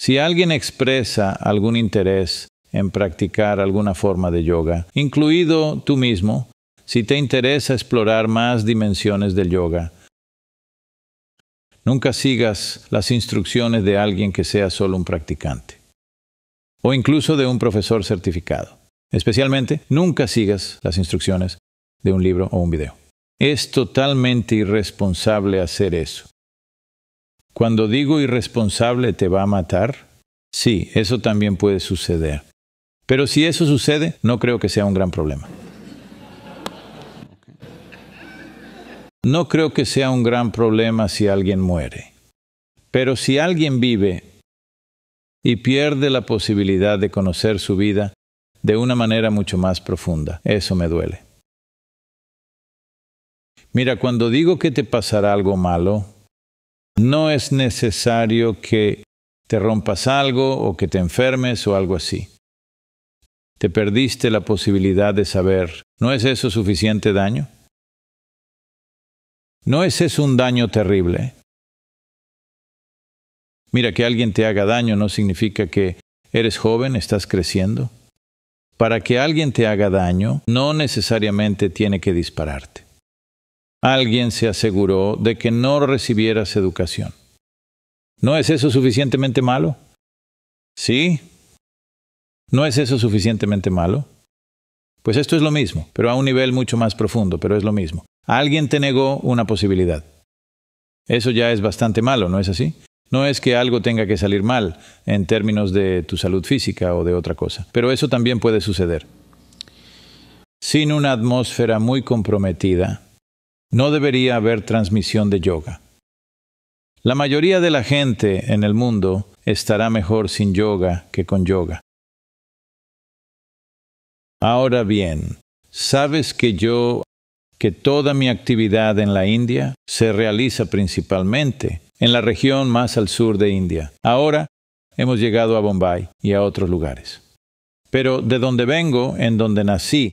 Si alguien expresa algún interés en practicar alguna forma de yoga, incluido tú mismo, si te interesa explorar más dimensiones del yoga, nunca sigas las instrucciones de alguien que sea solo un practicante, o incluso de un profesor certificado. Especialmente, nunca sigas las instrucciones de un libro o un video. Es totalmente irresponsable hacer eso. Cuando digo irresponsable te va a matar, sí, eso también puede suceder. Pero si eso sucede, no creo que sea un gran problema. No creo que sea un gran problema si alguien muere. Pero si alguien vive y pierde la posibilidad de conocer su vida de una manera mucho más profunda, eso me duele. Mira, cuando digo que te pasará algo malo, no es necesario que te rompas algo o que te enfermes o algo así. Te perdiste la posibilidad de saber. ¿No es eso suficiente daño? ¿No es eso un daño terrible? Mira, que alguien te haga daño no significa que eres joven, estás creciendo. Para que alguien te haga daño, no necesariamente tiene que dispararte alguien se aseguró de que no recibieras educación. ¿No es eso suficientemente malo? ¿Sí? ¿No es eso suficientemente malo? Pues esto es lo mismo, pero a un nivel mucho más profundo, pero es lo mismo. Alguien te negó una posibilidad. Eso ya es bastante malo, ¿no es así? No es que algo tenga que salir mal en términos de tu salud física o de otra cosa, pero eso también puede suceder. Sin una atmósfera muy comprometida, no debería haber transmisión de yoga. La mayoría de la gente en el mundo estará mejor sin yoga que con yoga. Ahora bien, ¿sabes que yo, que toda mi actividad en la India se realiza principalmente en la región más al sur de India? Ahora hemos llegado a Bombay y a otros lugares. Pero de donde vengo, en donde nací,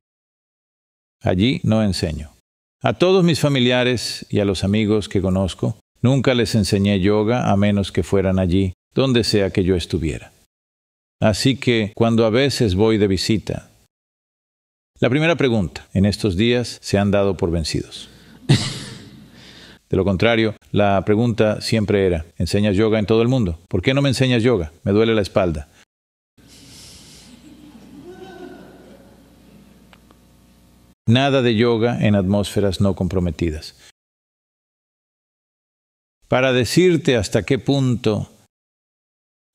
allí no enseño. A todos mis familiares y a los amigos que conozco, nunca les enseñé yoga a menos que fueran allí, donde sea que yo estuviera. Así que cuando a veces voy de visita, la primera pregunta, en estos días se han dado por vencidos. De lo contrario, la pregunta siempre era, ¿enseñas yoga en todo el mundo? ¿Por qué no me enseñas yoga? Me duele la espalda. Nada de yoga en atmósferas no comprometidas. Para decirte hasta qué punto,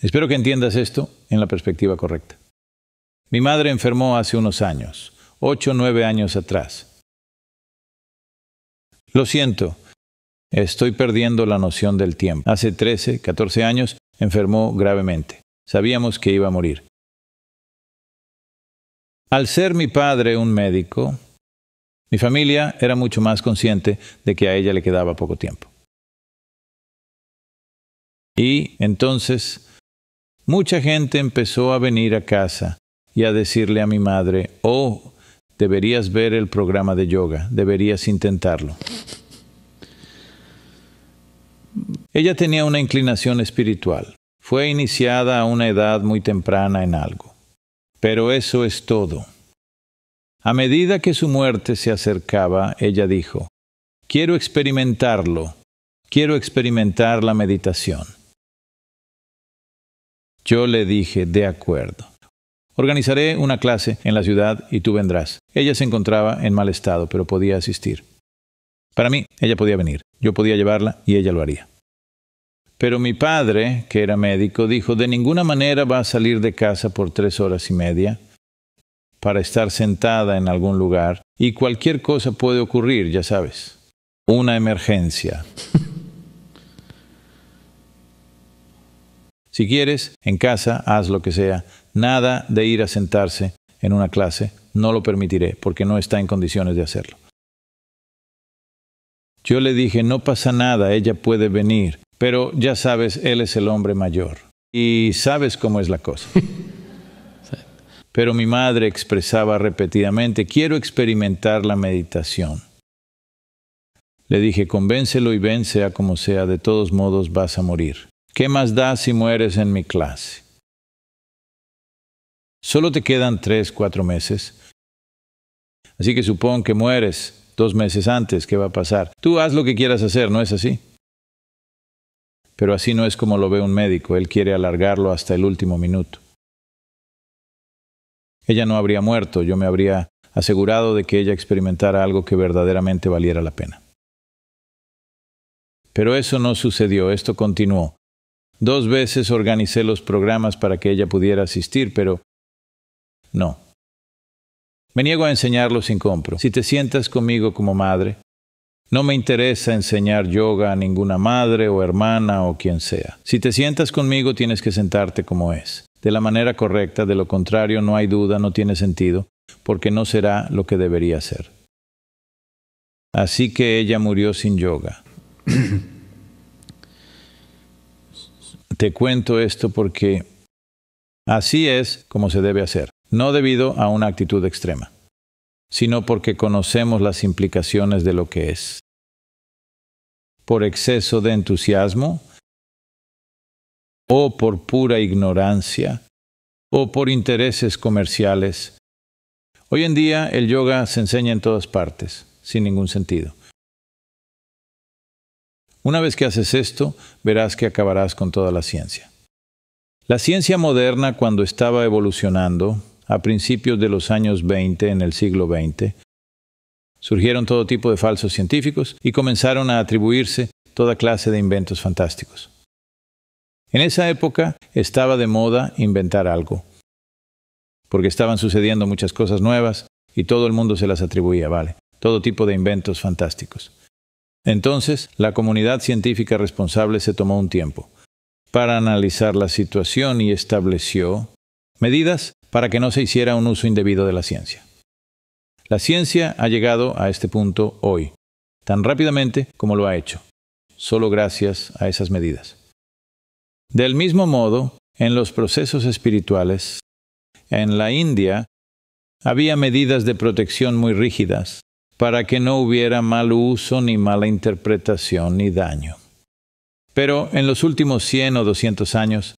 espero que entiendas esto en la perspectiva correcta. Mi madre enfermó hace unos años, ocho nueve años atrás. Lo siento, estoy perdiendo la noción del tiempo. Hace 13, 14 años enfermó gravemente. Sabíamos que iba a morir. Al ser mi padre un médico, mi familia era mucho más consciente de que a ella le quedaba poco tiempo. Y entonces mucha gente empezó a venir a casa y a decirle a mi madre, oh, deberías ver el programa de yoga, deberías intentarlo. Ella tenía una inclinación espiritual, fue iniciada a una edad muy temprana en algo, pero eso es todo. A medida que su muerte se acercaba, ella dijo, quiero experimentarlo, quiero experimentar la meditación. Yo le dije, de acuerdo. Organizaré una clase en la ciudad y tú vendrás. Ella se encontraba en mal estado, pero podía asistir. Para mí, ella podía venir, yo podía llevarla y ella lo haría. Pero mi padre, que era médico, dijo, de ninguna manera va a salir de casa por tres horas y media para estar sentada en algún lugar y cualquier cosa puede ocurrir, ya sabes, una emergencia. si quieres, en casa, haz lo que sea, nada de ir a sentarse en una clase, no lo permitiré porque no está en condiciones de hacerlo. Yo le dije, no pasa nada, ella puede venir, pero ya sabes, él es el hombre mayor y sabes cómo es la cosa. pero mi madre expresaba repetidamente, quiero experimentar la meditación. Le dije, convéncelo y ven, sea como sea, de todos modos vas a morir. ¿Qué más da si mueres en mi clase? Solo te quedan tres, cuatro meses. Así que supón que mueres dos meses antes, ¿qué va a pasar? Tú haz lo que quieras hacer, ¿no es así? Pero así no es como lo ve un médico, él quiere alargarlo hasta el último minuto ella no habría muerto, yo me habría asegurado de que ella experimentara algo que verdaderamente valiera la pena. Pero eso no sucedió, esto continuó. Dos veces organicé los programas para que ella pudiera asistir, pero no. Me niego a enseñarlo sin compro. Si te sientas conmigo como madre, no me interesa enseñar yoga a ninguna madre o hermana o quien sea. Si te sientas conmigo tienes que sentarte como es de la manera correcta, de lo contrario no hay duda, no tiene sentido, porque no será lo que debería ser. Así que ella murió sin yoga. Te cuento esto porque así es como se debe hacer, no debido a una actitud extrema, sino porque conocemos las implicaciones de lo que es. Por exceso de entusiasmo, o por pura ignorancia, o por intereses comerciales. Hoy en día el yoga se enseña en todas partes, sin ningún sentido. Una vez que haces esto, verás que acabarás con toda la ciencia. La ciencia moderna, cuando estaba evolucionando, a principios de los años 20, en el siglo XX, surgieron todo tipo de falsos científicos y comenzaron a atribuirse toda clase de inventos fantásticos. En esa época estaba de moda inventar algo, porque estaban sucediendo muchas cosas nuevas y todo el mundo se las atribuía, ¿vale? Todo tipo de inventos fantásticos. Entonces, la comunidad científica responsable se tomó un tiempo para analizar la situación y estableció medidas para que no se hiciera un uso indebido de la ciencia. La ciencia ha llegado a este punto hoy, tan rápidamente como lo ha hecho, solo gracias a esas medidas. Del mismo modo, en los procesos espirituales, en la India había medidas de protección muy rígidas para que no hubiera mal uso ni mala interpretación ni daño. Pero en los últimos 100 o 200 años,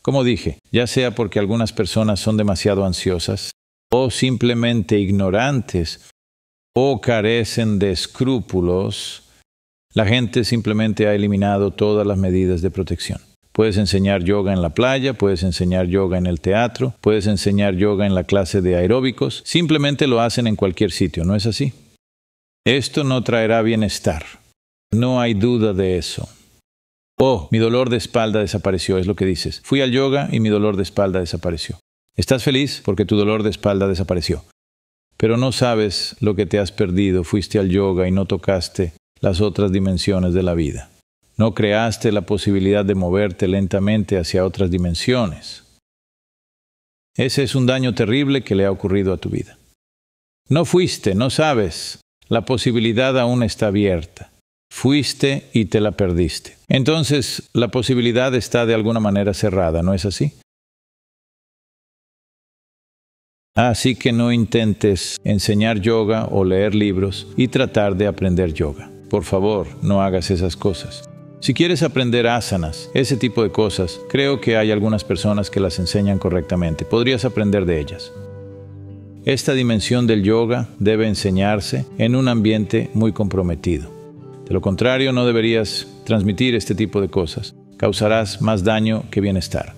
como dije, ya sea porque algunas personas son demasiado ansiosas, o simplemente ignorantes, o carecen de escrúpulos, la gente simplemente ha eliminado todas las medidas de protección. Puedes enseñar yoga en la playa, puedes enseñar yoga en el teatro, puedes enseñar yoga en la clase de aeróbicos. Simplemente lo hacen en cualquier sitio, ¿no es así? Esto no traerá bienestar. No hay duda de eso. Oh, mi dolor de espalda desapareció, es lo que dices. Fui al yoga y mi dolor de espalda desapareció. Estás feliz porque tu dolor de espalda desapareció. Pero no sabes lo que te has perdido. Fuiste al yoga y no tocaste las otras dimensiones de la vida. No creaste la posibilidad de moverte lentamente hacia otras dimensiones. Ese es un daño terrible que le ha ocurrido a tu vida. No fuiste, no sabes. La posibilidad aún está abierta. Fuiste y te la perdiste. Entonces, la posibilidad está de alguna manera cerrada, ¿no es así? Así que no intentes enseñar yoga o leer libros y tratar de aprender yoga. Por favor, no hagas esas cosas. Si quieres aprender asanas, ese tipo de cosas, creo que hay algunas personas que las enseñan correctamente. Podrías aprender de ellas. Esta dimensión del yoga debe enseñarse en un ambiente muy comprometido. De lo contrario, no deberías transmitir este tipo de cosas. Causarás más daño que bienestar.